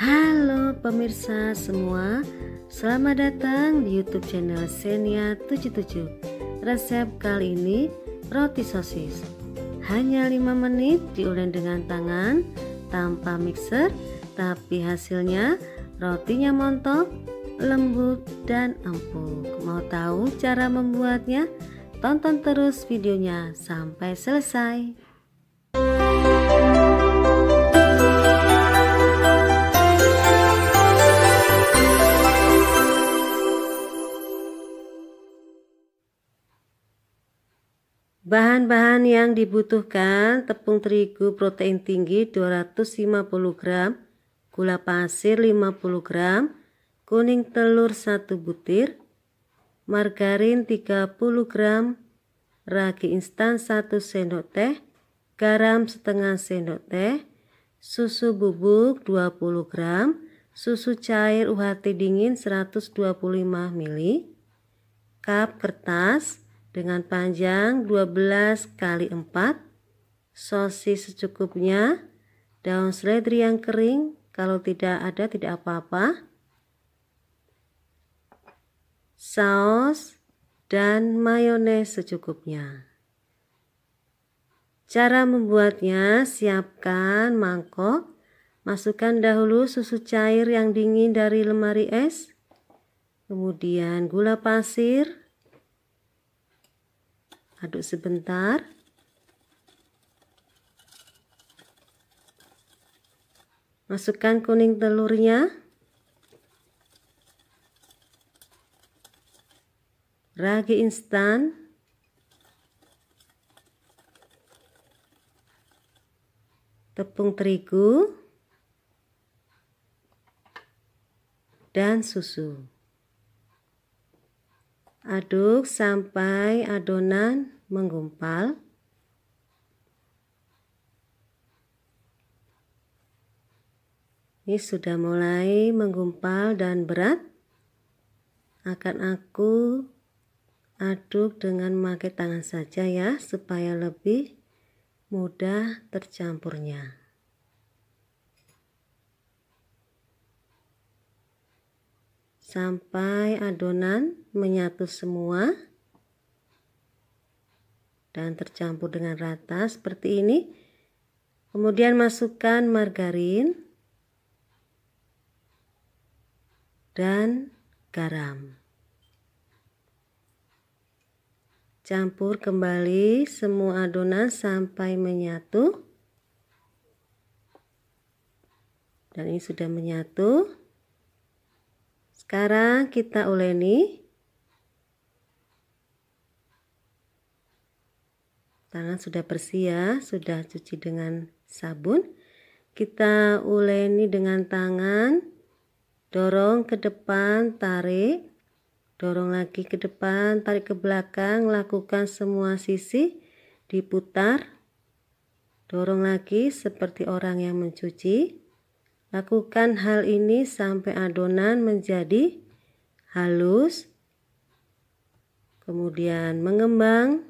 Halo pemirsa semua, selamat datang di YouTube channel Senia 77. Resep kali ini roti sosis. Hanya 5 menit diulen dengan tangan tanpa mixer, tapi hasilnya rotinya montok, lembut dan empuk. Mau tahu cara membuatnya? Tonton terus videonya sampai selesai. Bahan-bahan yang dibutuhkan tepung terigu protein tinggi 250 gram, gula pasir 50 gram, kuning telur 1 butir, margarin 30 gram, ragi instan 1 sendok teh, garam setengah sendok teh, susu bubuk 20 gram, susu cair UHT dingin 125 ml, cup kertas, dengan panjang 12 kali 4 sosis secukupnya daun seledri yang kering kalau tidak ada tidak apa-apa saus dan mayones secukupnya cara membuatnya siapkan mangkok masukkan dahulu susu cair yang dingin dari lemari es kemudian gula pasir aduk sebentar masukkan kuning telurnya ragi instan tepung terigu dan susu Aduk sampai adonan menggumpal. Ini sudah mulai menggumpal dan berat. Akan aku aduk dengan memakai tangan saja ya supaya lebih mudah tercampurnya. sampai adonan menyatu semua dan tercampur dengan rata seperti ini. Kemudian masukkan margarin dan garam. Campur kembali semua adonan sampai menyatu. Dan ini sudah menyatu. Sekarang kita uleni Tangan sudah bersih ya, sudah cuci dengan sabun. Kita uleni dengan tangan, dorong ke depan, tarik, dorong lagi ke depan, tarik ke belakang, lakukan semua sisi, diputar, dorong lagi seperti orang yang mencuci. Lakukan hal ini sampai adonan menjadi halus, kemudian mengembang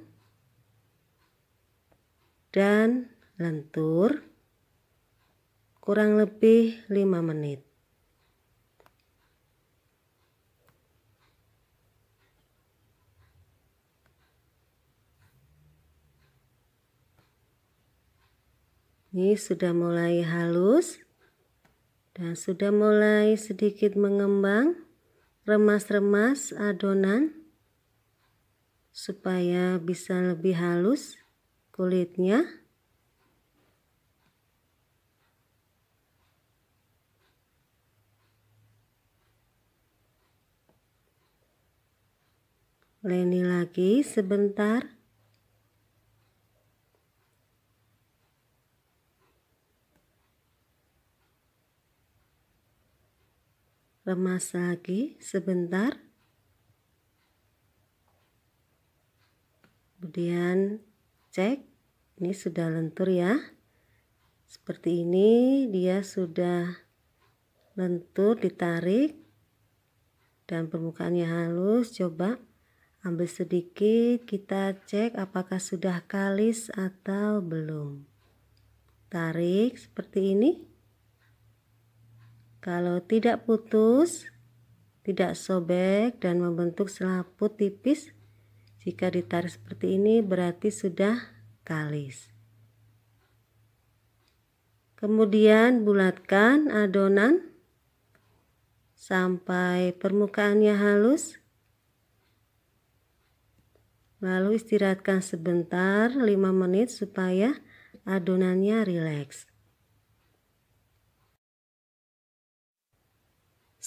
dan lentur kurang lebih 5 menit. Ini sudah mulai halus dan nah, sudah mulai sedikit mengembang remas-remas adonan supaya bisa lebih halus kulitnya leni lagi sebentar Remas lagi sebentar. Kemudian cek ini sudah lentur ya. Seperti ini dia sudah lentur ditarik dan permukaannya halus. Coba ambil sedikit kita cek apakah sudah kalis atau belum tarik seperti ini kalau tidak putus, tidak sobek dan membentuk selaput tipis, jika ditarik seperti ini berarti sudah kalis. Kemudian bulatkan adonan sampai permukaannya halus. Lalu istirahatkan sebentar 5 menit supaya adonannya rileks.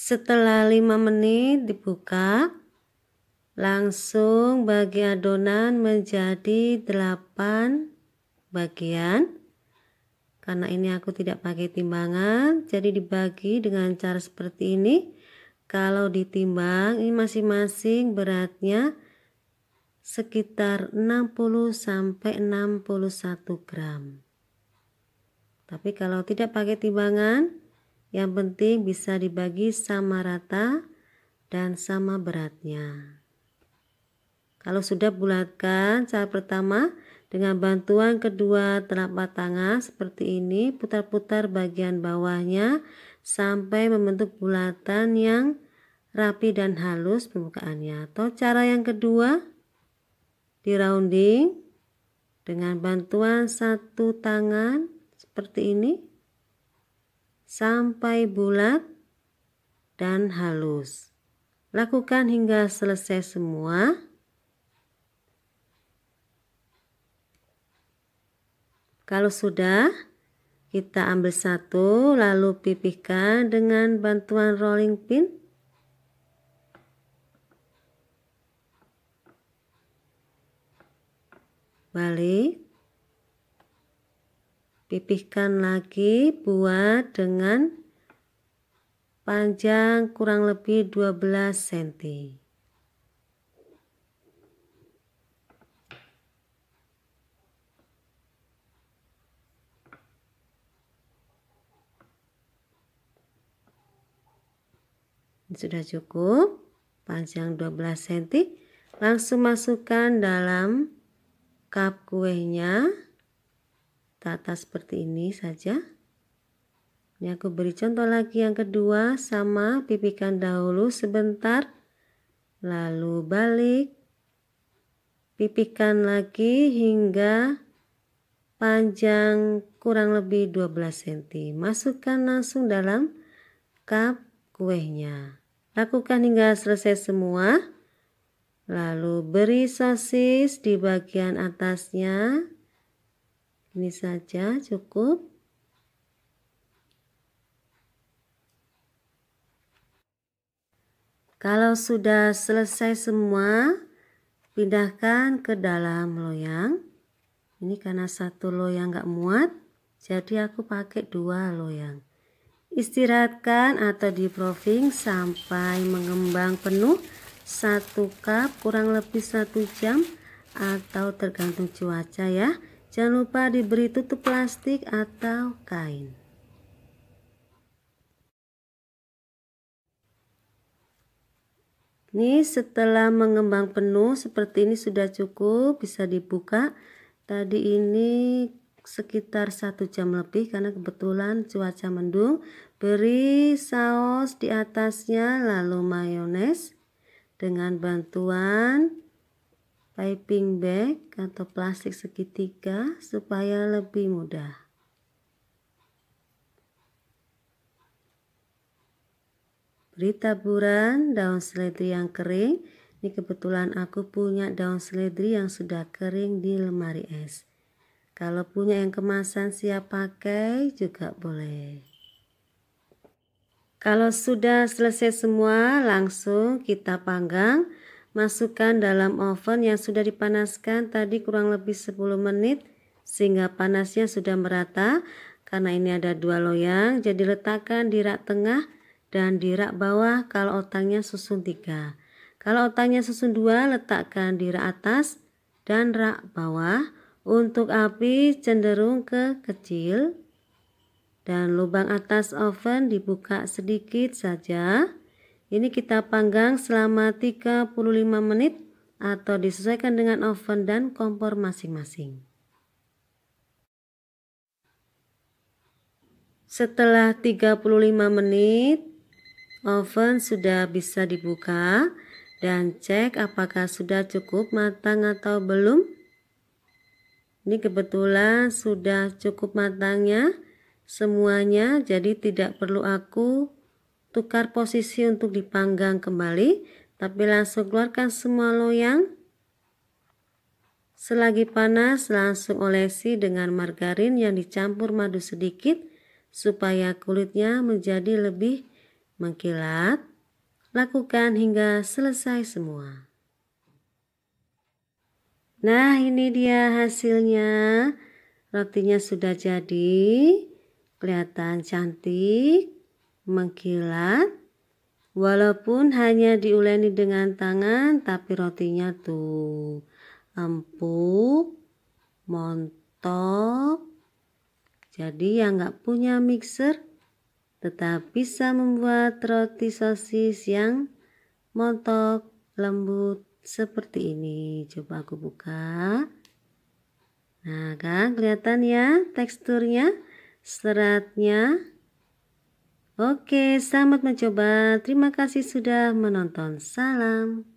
Setelah 5 menit dibuka, langsung bagi adonan menjadi 8 bagian. Karena ini aku tidak pakai timbangan, jadi dibagi dengan cara seperti ini. Kalau ditimbang, ini masing-masing beratnya sekitar 60 sampai 61 gram. Tapi kalau tidak pakai timbangan, yang penting bisa dibagi sama rata dan sama beratnya. Kalau sudah bulatkan cara pertama dengan bantuan kedua telapak tangan seperti ini putar-putar bagian bawahnya sampai membentuk bulatan yang rapi dan halus permukaannya. Atau cara yang kedua di rounding dengan bantuan satu tangan seperti ini sampai bulat dan halus. Lakukan hingga selesai semua. Kalau sudah, kita ambil satu lalu pipihkan dengan bantuan rolling pin. Balik pipihkan lagi buat dengan panjang kurang lebih 12 cm sudah cukup panjang 12 cm langsung masukkan dalam cup kuenya tata seperti ini saja ini aku beri contoh lagi yang kedua sama pipikan dahulu sebentar lalu balik pipikan lagi hingga panjang kurang lebih 12 cm masukkan langsung dalam cup kuenya lakukan hingga selesai semua lalu beri sosis di bagian atasnya ini saja cukup kalau sudah selesai semua pindahkan ke dalam loyang ini karena satu loyang gak muat jadi aku pakai dua loyang istirahatkan atau di proofing sampai mengembang penuh satu cup kurang lebih satu jam atau tergantung cuaca ya Jangan lupa diberi tutup plastik atau kain. Ini setelah mengembang penuh seperti ini sudah cukup bisa dibuka. Tadi ini sekitar satu jam lebih karena kebetulan cuaca mendung. Beri saus di atasnya lalu mayones dengan bantuan piping bag atau plastik segitiga supaya lebih mudah. Beri taburan daun seledri yang kering. Ini kebetulan aku punya daun seledri yang sudah kering di lemari es. Kalau punya yang kemasan siap pakai juga boleh. Kalau sudah selesai semua, langsung kita panggang Masukkan dalam oven yang sudah dipanaskan tadi kurang lebih 10 menit sehingga panasnya sudah merata. Karena ini ada dua loyang, jadi letakkan di rak tengah dan di rak bawah kalau otangnya susun tiga. Kalau otangnya susun dua, letakkan di rak atas dan rak bawah. Untuk api cenderung ke kecil dan lubang atas oven dibuka sedikit saja. Ini kita panggang selama 35 menit atau disesuaikan dengan oven dan kompor masing-masing. Setelah 35 menit, oven sudah bisa dibuka dan cek apakah sudah cukup matang atau belum. Ini kebetulan sudah cukup matangnya semuanya, jadi tidak perlu aku tukar posisi untuk dipanggang kembali, tapi langsung keluarkan semua loyang. Selagi panas, langsung olesi dengan margarin yang dicampur madu sedikit supaya kulitnya menjadi lebih mengkilat. Lakukan hingga selesai semua. Nah, ini dia hasilnya. Rotinya sudah jadi, kelihatan cantik mengkilat walaupun hanya diuleni dengan tangan tapi rotinya tuh empuk montok jadi yang nggak punya mixer tetap bisa membuat roti sosis yang montok lembut seperti ini coba aku buka nah kan kelihatan ya teksturnya seratnya Oke, selamat mencoba. Terima kasih sudah menonton. Salam.